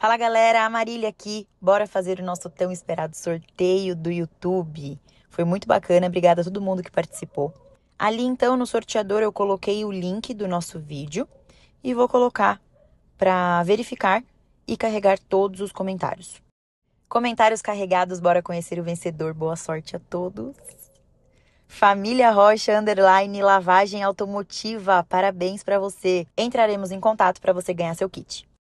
Fala galera, a Marília aqui. Bora fazer o nosso tão esperado sorteio do YouTube. Foi muito bacana, obrigada a todo mundo que participou. Ali então no sorteador eu coloquei o link do nosso vídeo e vou colocar para verificar e carregar todos os comentários. Comentários carregados, bora conhecer o vencedor. Boa sorte a todos. Família Rocha underline lavagem automotiva. Parabéns para você. Entraremos em contato para você ganhar seu kit.